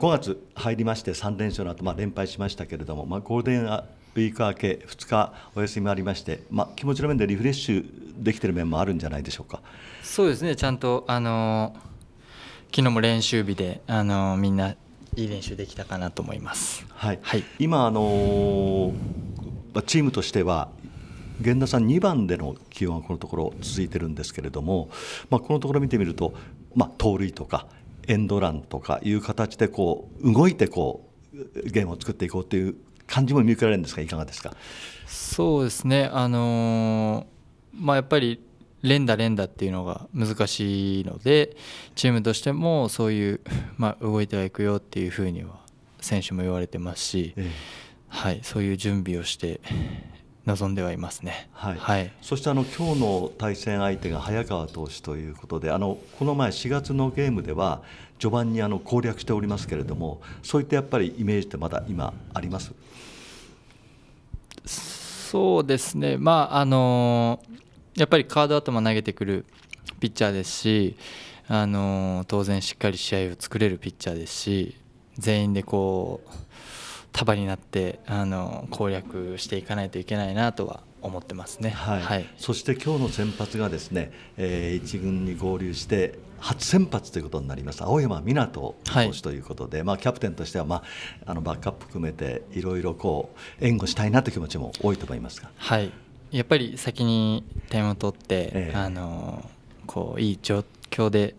5月入りまして3連勝の後、まあ連敗しましたけれども、まあ、ゴールデンウィーク明け2日お休みもありまして、まあ、気持ちの面でリフレッシュできている面もあるんじゃないでしょうか。そうですねちゃんとあの昨日も練習日であのみんないい練習できたかなと思います。はい、はい、今あのチームとしては源田さん2番での起用がこのところ続いてるんですけれども、まあ、このところ見てみると、まあ、盗塁とかエンドランとかいう形でこう動いてこうゲームを作っていこうという感じも見受けられるんですがいかがですかそうですねあのー、まあ、やっぱり連打連打っていうのが難しいのでチームとしてもそういう、まあ、動いてはいくよっていうふうには選手も言われてますし、えはい、そういう準備をして、望んではいますね、はい、はい、そしてあの今日の対戦相手が早川投手ということであのこの前4月のゲームでは序盤にあの攻略しておりますけれどもそういったやっぱりイメージってまだ今ありますそうですね、まああのやっぱりカード頭投げてくるピッチャーですし、あの当然しっかり試合を作れるピッチャーですし全員でこう束になってあの攻略していかないといけないなとは思ってますね、はい、はい、そして今日の先発がですね、えー、1軍に合流して初先発ということになります青山湊投手ということで、はい、まあ、キャプテンとしては、まあ、あのバックアップ含めていろいろこう援護したいなという気持ちも多いと思いますが、はい、やっぱり先に点を取って、えー、あのこういい状況で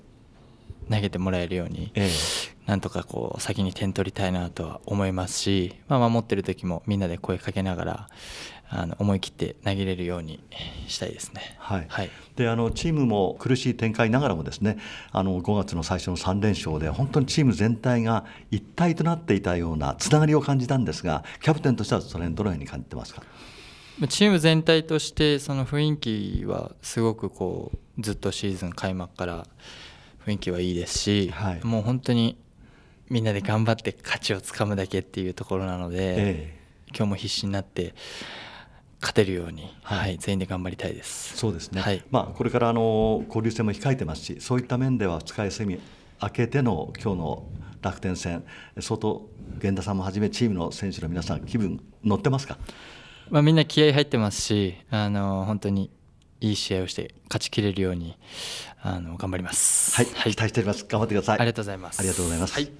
投げてもらえるように、えーなんとかこう先に点取りたいなとは思いますし、まあ、守ってる時もみんなで声かけながらあの思い切って投げれるようにしたいですね、はい、はい、であのチームも苦しい展開ながらもですねあの5月の最初の3連勝で本当にチーム全体が一体となっていたようなつながりを感じたんですがキャプテンとしてはそれどのように感じてますかチーム全体としてその雰囲気はすごくこうずっとシーズン開幕から雰囲気はいいですし、はい、もう本当にみんなで頑張って勝ちをつかむだけっていうところなので、えー、今日も必死になって勝てるように、はい、はい、全員で頑張りたいです。そうですね。はい、まあこれからあの交流戦も控えてますし、そういった面では使いセミ明けての今日の楽天戦、相当源田さんもはじめチームの選手の皆さん気分乗ってますか。まあみんな気合入ってますし、あの本当にいい試合をして勝ち切れるようにあの頑張ります。はい、はい、期待しております。頑張ってください。ありがとうございます。ありがとうございます。はい